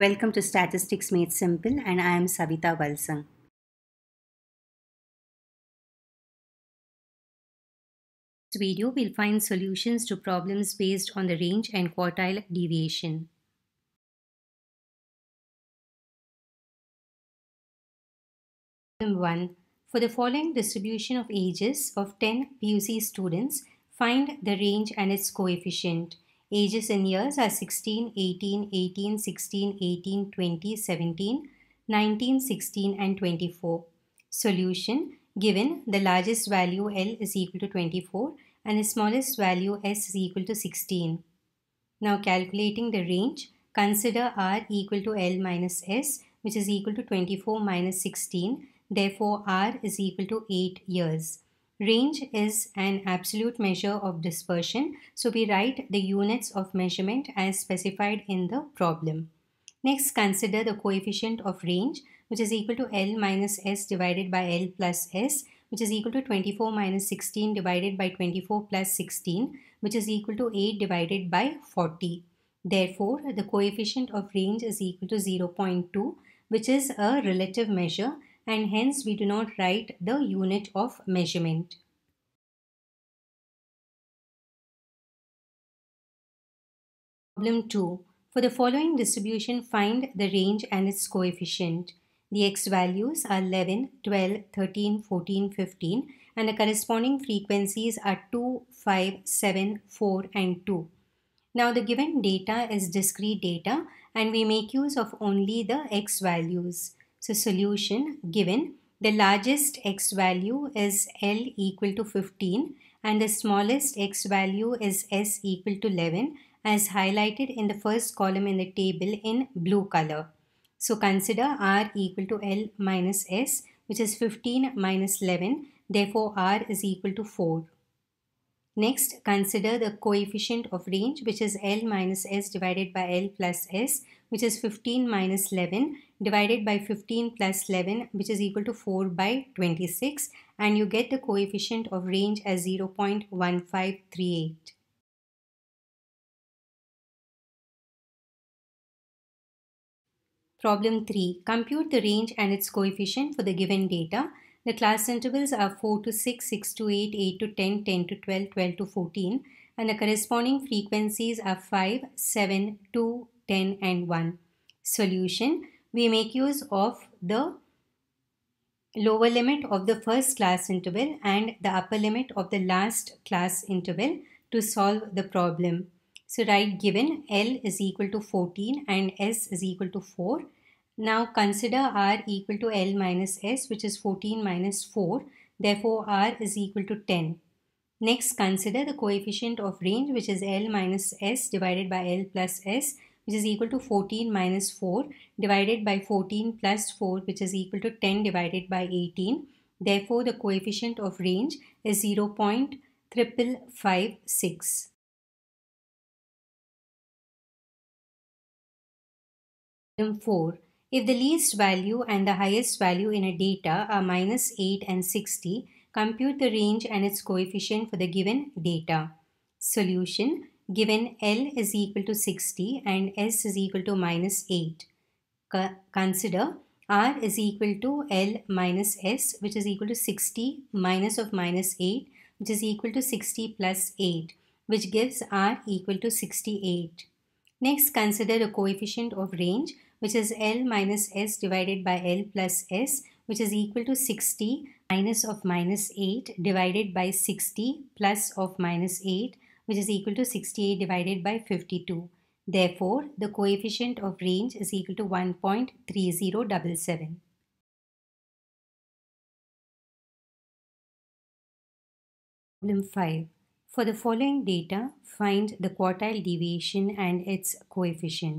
Welcome to Statistics Made Simple and I am Savita Valsang. In this video will find solutions to problems based on the range and quartile deviation. Problem 1. For the following distribution of ages of 10 PUC students, find the range and its coefficient. Ages in years are 16, 18, 18, 16, 18, 20, 17, 19, 16 and 24. Solution given the largest value L is equal to 24 and the smallest value S is equal to 16. Now calculating the range, consider R equal to L minus S which is equal to 24 minus 16. Therefore, R is equal to 8 years. Range is an absolute measure of dispersion, so we write the units of measurement as specified in the problem. Next, consider the coefficient of range, which is equal to L minus S divided by L plus S, which is equal to 24 minus 16 divided by 24 plus 16, which is equal to 8 divided by 40. Therefore, the coefficient of range is equal to 0.2, which is a relative measure and hence we do not write the unit of measurement. Problem 2. For the following distribution, find the range and its coefficient. The x values are 11, 12, 13, 14, 15 and the corresponding frequencies are 2, 5, 7, 4 and 2. Now the given data is discrete data and we make use of only the x values. So solution given the largest x value is L equal to 15 and the smallest x value is S equal to 11 as highlighted in the first column in the table in blue color. So consider R equal to L minus S which is 15 minus 11 therefore R is equal to 4. Next, consider the coefficient of range which is L minus S divided by L plus S which is 15 minus 11 divided by 15 plus 11 which is equal to 4 by 26 and you get the coefficient of range as 0.1538. Problem 3. Compute the range and its coefficient for the given data. The class intervals are 4 to 6, 6 to 8, 8 to 10, 10 to 12, 12 to 14 and the corresponding frequencies are 5, 7, 2, 10 and 1. Solution, we make use of the lower limit of the first class interval and the upper limit of the last class interval to solve the problem. So write given L is equal to 14 and S is equal to 4 now consider r equal to L minus S which is 14 minus 4. Therefore r is equal to 10. Next consider the coefficient of range which is L minus S divided by L plus S which is equal to 14 minus 4 divided by 14 plus 4 which is equal to 10 divided by 18. Therefore the coefficient of range is 0 0.3556. Item 4. If the least value and the highest value in a data are minus 8 and 60, compute the range and its coefficient for the given data. Solution given L is equal to 60 and S is equal to minus 8. Co consider R is equal to L minus S which is equal to 60 minus of minus 8 which is equal to 60 plus 8 which gives R equal to 68. Next consider the coefficient of range which is L minus S divided by L plus S which is equal to 60 minus of minus 8 divided by 60 plus of minus 8 which is equal to 68 divided by 52. Therefore, the coefficient of range is equal to 1.3077. Problem 5. For the following data, find the quartile deviation and its coefficient.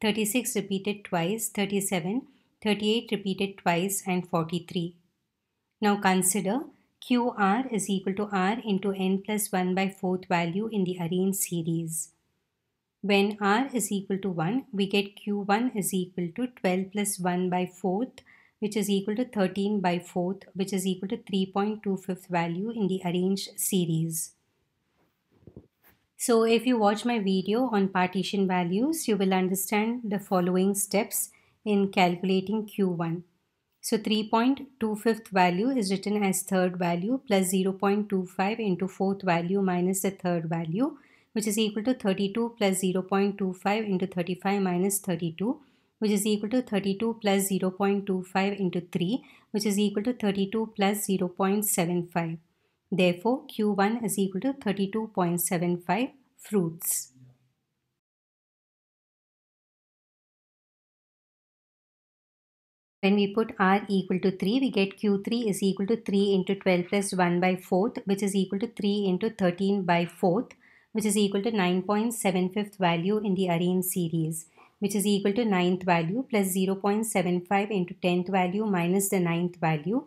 36 repeated twice, 37, 38 repeated twice and 43. Now consider QR is equal to R into n plus 1 by 4th value in the arrange series. When R is equal to 1, we get Q1 is equal to 12 plus 1 by 4th which is equal to 13 by 4th which is equal to 3.25 value in the arranged series. So if you watch my video on partition values, you will understand the following steps in calculating Q1. So 3.25th value is written as third value plus 0.25 into fourth value minus the third value which is equal to 32 plus 0.25 into 35 minus 32 which is equal to 32 plus 0.25 into 3 which is equal to 32 plus 0.75. Therefore, Q1 is equal to 32.75 fruits. When we put r equal to 3, we get Q3 is equal to 3 into 12 plus 1 by 4th, which is equal to 3 into 13 by 4th, which is equal to 9.75th value in the array series, which is equal to 9th value plus 0.75 into 10th value minus the 9th value,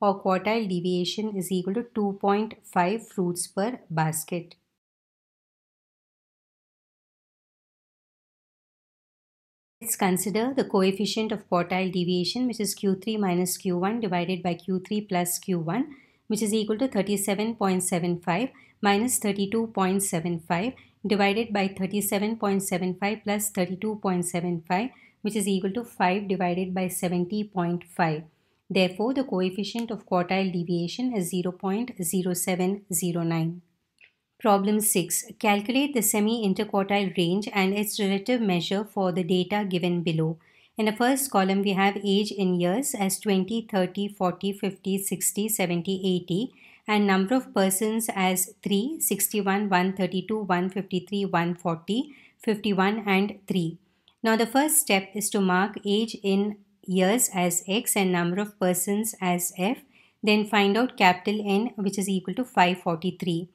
or quartile deviation is equal to 2.5 fruits per basket. Let's consider the coefficient of quartile deviation which is Q3 minus Q1 divided by Q3 plus Q1 which is equal to 37.75 minus 32.75 divided by 37.75 plus 32.75 which is equal to 5 divided by 70.5. Therefore, the coefficient of quartile deviation is 0.0709. Problem 6. Calculate the semi-interquartile range and its relative measure for the data given below. In the first column, we have age in years as 20, 30, 40, 50, 60, 70, 80 and number of persons as 3, 61, 132, 153, 140, 51 and 3. Now the first step is to mark age in years as x and number of persons as f then find out capital N which is equal to 543.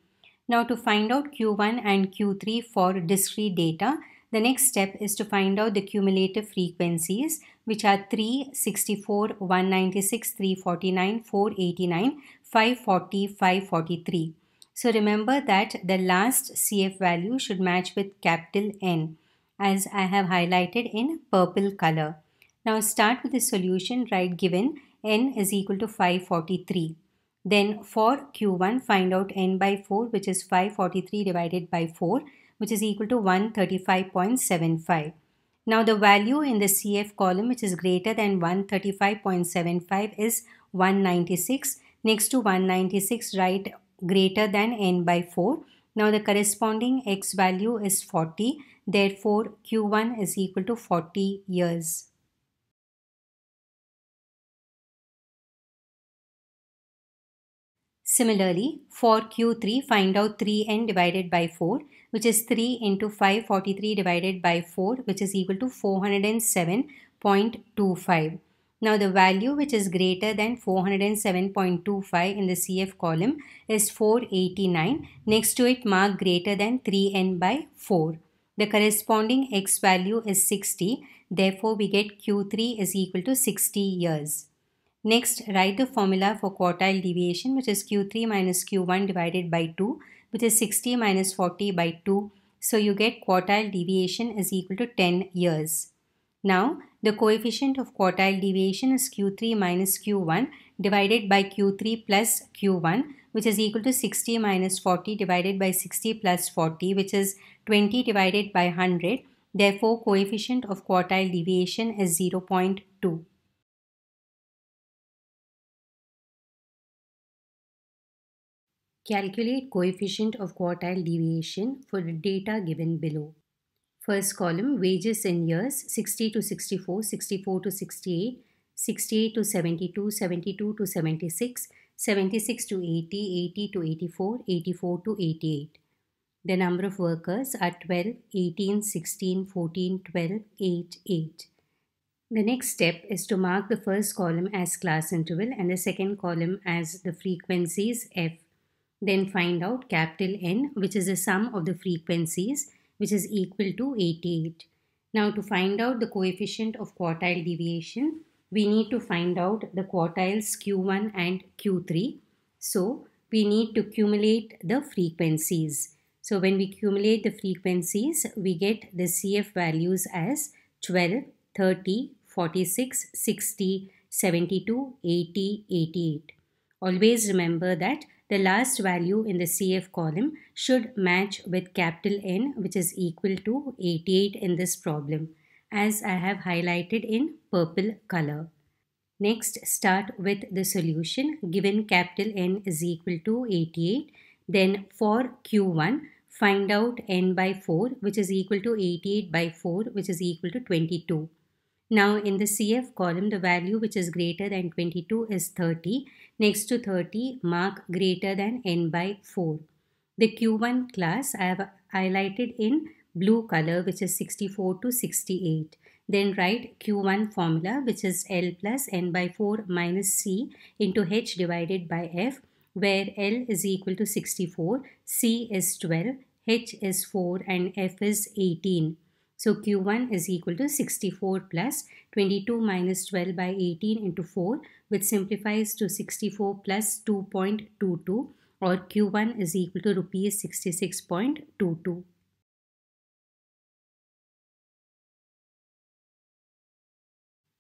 Now to find out Q1 and Q3 for discrete data the next step is to find out the cumulative frequencies which are 3, 64, 196, 349, 489, 540, 543. So remember that the last CF value should match with capital N as I have highlighted in purple color. Now start with the solution, write given n is equal to 543. Then for Q1, find out n by 4 which is 543 divided by 4 which is equal to 135.75. Now the value in the CF column which is greater than 135.75 is 196. Next to 196 write greater than n by 4. Now the corresponding x value is 40. Therefore Q1 is equal to 40 years. Similarly, for Q3, find out 3n divided by 4, which is 3 into 543 divided by 4, which is equal to 407.25. Now, the value which is greater than 407.25 in the CF column is 489. Next to it, mark greater than 3n by 4. The corresponding x value is 60. Therefore, we get Q3 is equal to 60 years. Next, write the formula for quartile deviation which is Q3 minus Q1 divided by 2 which is 60 minus 40 by 2. So you get quartile deviation is equal to 10 years. Now, the coefficient of quartile deviation is Q3 minus Q1 divided by Q3 plus Q1 which is equal to 60 minus 40 divided by 60 plus 40 which is 20 divided by 100. Therefore, coefficient of quartile deviation is 0.2. Calculate coefficient of quartile deviation for the data given below. First column, wages in years 60 to 64, 64 to 68, 68 to 72, 72 to 76, 76 to 80, 80 to 84, 84 to 88. The number of workers are 12, 18, 16, 14, 12, 8, 8. The next step is to mark the first column as class interval and the second column as the frequencies F then find out capital N which is the sum of the frequencies which is equal to 88. Now to find out the coefficient of quartile deviation we need to find out the quartiles Q1 and Q3. So we need to cumulate the frequencies. So when we cumulate the frequencies we get the CF values as 12, 30, 46, 60, 72, 80, 88. Always remember that the last value in the CF column should match with capital N which is equal to 88 in this problem as I have highlighted in purple color. Next start with the solution given capital N is equal to 88 then for Q1 find out N by 4 which is equal to 88 by 4 which is equal to 22. Now in the CF column, the value which is greater than 22 is 30. Next to 30, mark greater than n by 4. The Q1 class I have highlighted in blue color which is 64 to 68. Then write Q1 formula which is L plus n by 4 minus C into H divided by F where L is equal to 64, C is 12, H is 4 and F is 18. So Q1 is equal to 64 plus 22 minus 12 by 18 into 4 which simplifies to 64 plus 2.22 or Q1 is equal to rupees 66.22.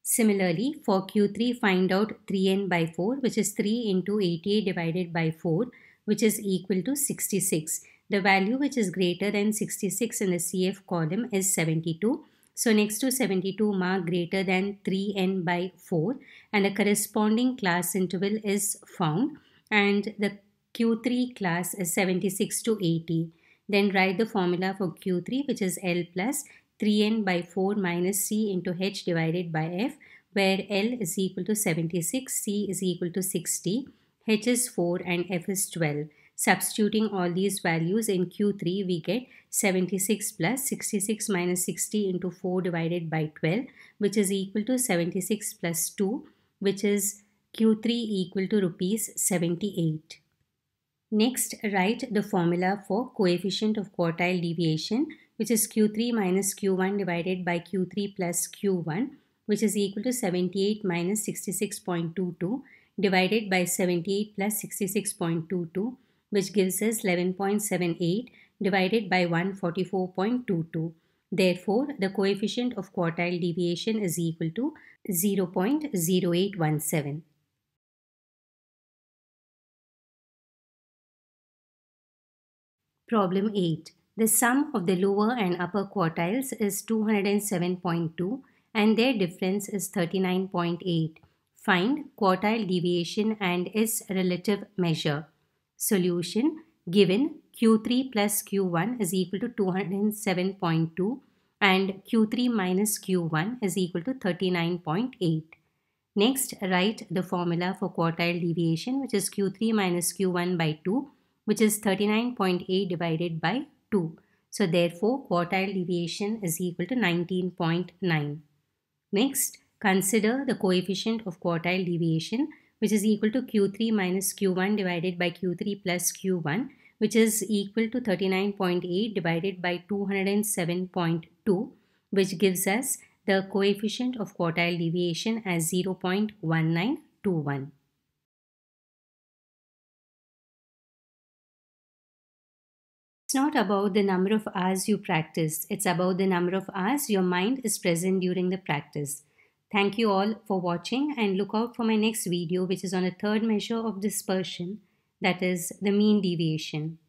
Similarly, for Q3, find out 3n by 4, which is 3 into 88 divided by 4, which is equal to 66. The value which is greater than 66 in the CF column is 72. So next to 72 mark greater than 3n by 4 and the corresponding class interval is found and the Q3 class is 76 to 80. Then write the formula for Q3 which is L plus 3n by 4 minus C into H divided by F where L is equal to 76, C is equal to 60, H is 4 and F is 12. Substituting all these values in Q3, we get 76 plus 66 minus 60 into 4 divided by 12, which is equal to 76 plus 2, which is Q3 equal to rupees 78. Next, write the formula for coefficient of quartile deviation, which is Q3 minus Q1 divided by Q3 plus Q1, which is equal to 78 minus 66.22 divided by 78 plus 66.22 which gives us 11.78 divided by 144.22. Therefore, the coefficient of quartile deviation is equal to 0.0817. Problem 8. The sum of the lower and upper quartiles is 207.2 and their difference is 39.8. Find quartile deviation and its relative measure solution given Q3 plus Q1 is equal to 207.2 and Q3 minus Q1 is equal to 39.8. Next, write the formula for quartile deviation which is Q3 minus Q1 by 2 which is 39.8 divided by 2. So therefore, quartile deviation is equal to 19.9. Next, consider the coefficient of quartile deviation which is equal to Q3 minus Q1 divided by Q3 plus Q1 which is equal to 39.8 divided by 207.2 which gives us the coefficient of quartile deviation as 0.1921. It's not about the number of hours you practice, it's about the number of hours your mind is present during the practice. Thank you all for watching and look out for my next video which is on a third measure of dispersion that is the mean deviation.